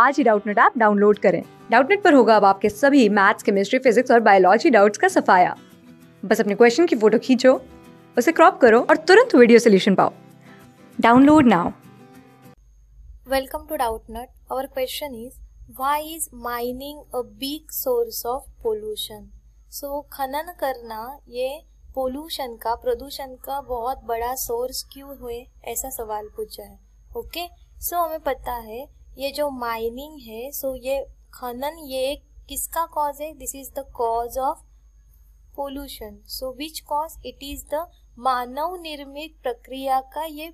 आज ही Doubtnut app download करें डाउटनेट पर होगा अब आपके सभी मैथ्स केमिस्ट्री फिजिक्स और बायोलॉजी डाउट्स का सफाया बस अपने क्वेश्चन की फोटो खींचो उसे क्रॉप करो और तुरंत वीडियो सोल्यूशन पाओ download now welcome to Doubtnut our question is why is mining a big source of pollution so खनन करना ये पोल्यूशन का प्रदूषण का बहुत बड़ा सोर्स क्यों हुए ऐसा सवाल पूछा है ओके okay? सो so, हमें पता है ये जो माइनिंग है सो ये खनन ये किसका कॉज है this is the cause of pollution so which cause it is the मानव निर्मित प्रक्रिया का ये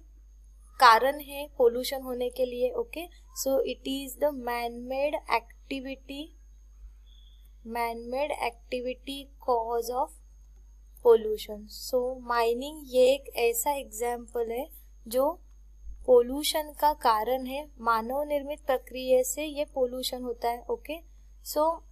कारण है पोल्यूशन होने के लिए okay so it is the man made activity man made activity cause of pollution so mining ये एक ऐसा एग्जाम्पल है जो पोल्यूशन का कारण है मानव निर्मित प्रक्रिया से ये पोल्यूशन होता है ओके सो so,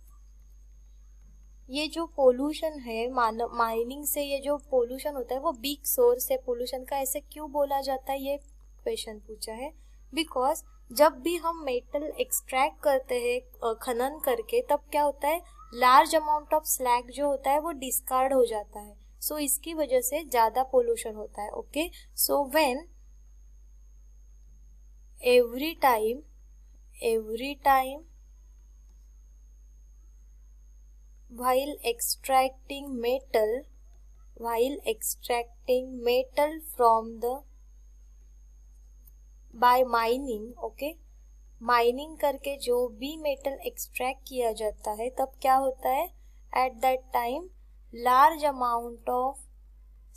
ये जो पोल्यूशन है मानव माइनिंग से ये जो पोल्यूशन होता है वो बिग सोर्स है पोल्यूशन का ऐसे क्यों बोला जाता है ये क्वेश्चन पूछा है बिकॉज जब भी हम मेटल एक्सट्रैक्ट करते हैं खनन करके तब क्या होता है लार्ज अमाउंट ऑफ स्लैग जो होता है वो डिस्कार्ड हो जाता है सो so, इसकी वजह से ज़्यादा पोल्यूशन होता है okay so when every time every time while extracting metal while extracting metal from the by mining okay? Mining करके जो भी मेटल एक्सट्रैक्ट किया जाता है तब क्या होता है at that time large amount of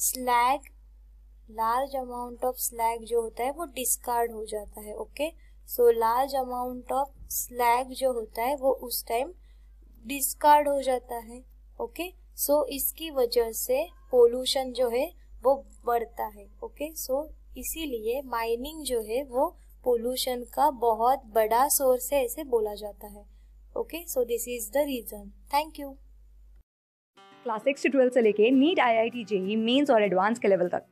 slag large amount of slag जो होता है वो डिस्कार्ड हो जाता है okay so large amount of slag जो होता है वो उस टाइम डिस्कार्ड हो जाता है ओके okay? सो so, इसकी वजह से पोल्यूशन जो है वो बढ़ता है ओके okay? सो so, इसीलिए माइनिंग जो है वो पोल्यूशन का बहुत बड़ा सोर्स है ऐसे बोला जाता है okay so this is the reason thank you class six से लेके NEET I I T JEE Mains और एडवांस के लेवल तक